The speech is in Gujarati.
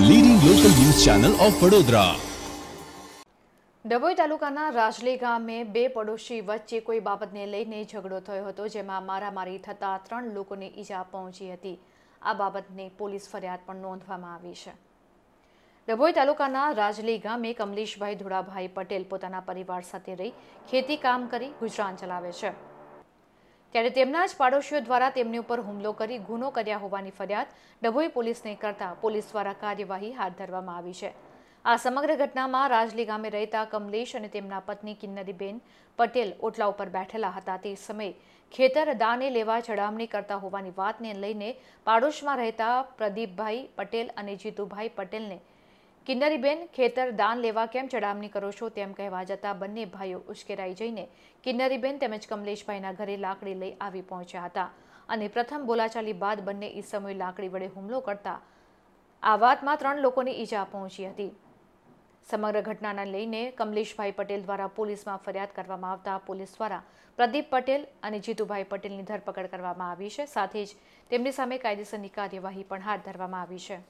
the leading local news channel of Vadodara Dabhoi તાલુકાના રાજલી ગામે બે પડોશી વચ્ચે કોઈ બાબતને લઈને ઝઘડો થયો હતો જેમાં મારામારી થતાં ત્રણ લોકોને ઈજા પહોંચી હતી આ બાબતને પોલીસ ફરિયાદ પણ નોંધવામાં આવી છે ડભોઈ તાલુકાના રાજલી ગામે કમલેશભાઈ ધોળાભાઈ પટેલ પોતાના પરિવાર સાથે રહી ખેતી કામ કરી ગુજરાન ચલાવે છે ત્યારે તેમના જ પાડોશીઓ દ્વારા તેમની ઉપર હુમલો કરી ગુનો કર્યા હોવાની ફરિયાદ ડભોઈ પોલીસને કરતા પોલીસ દ્વારા કાર્યવાહી હાથ ધરવામાં આવી છે આ સમગ્ર ઘટનામાં રાજલી ગામે રહેતા કમલેશ અને તેમના પત્ની કિન્નરીબેન પટેલ ઓટલા ઉપર બેઠેલા હતા તે સમયે ખેતર દાને લેવા ચડામણી કરતા હોવાની વાતને લઈને પાડોશમાં રહેતા પ્રદીપભાઈ પટેલ અને જીતુભાઈ પટેલને કિન્નરીબેન ખેતર દાન લેવા કેમ ચડામણી કરો છો તેમ કહેવા જતા બંને ભાઈઓ ઉશ્કેરાઈ જઈને કિન્નરીબેન તેમજ કમલેશભાઈના ઘરે લાકડી લઈ આવી પહોંચ્યા હતા અને પ્રથમ બોલાચાલી બાદ બંને એ સમયે લાકડી વડે હુમલો કરતા આ વાતમાં ત્રણ લોકોને ઈજા પહોંચી હતી સમગ્ર ઘટનાને લઈને કમલેશભાઈ પટેલ દ્વારા પોલીસમાં ફરિયાદ કરવામાં આવતા પોલીસ દ્વારા પ્રદીપ પટેલ અને જીતુભાઈ પટેલની ધરપકડ કરવામાં આવી છે સાથે જ તેમની સામે કાયદેસરની કાર્યવાહી પણ હાથ ધરવામાં આવી છે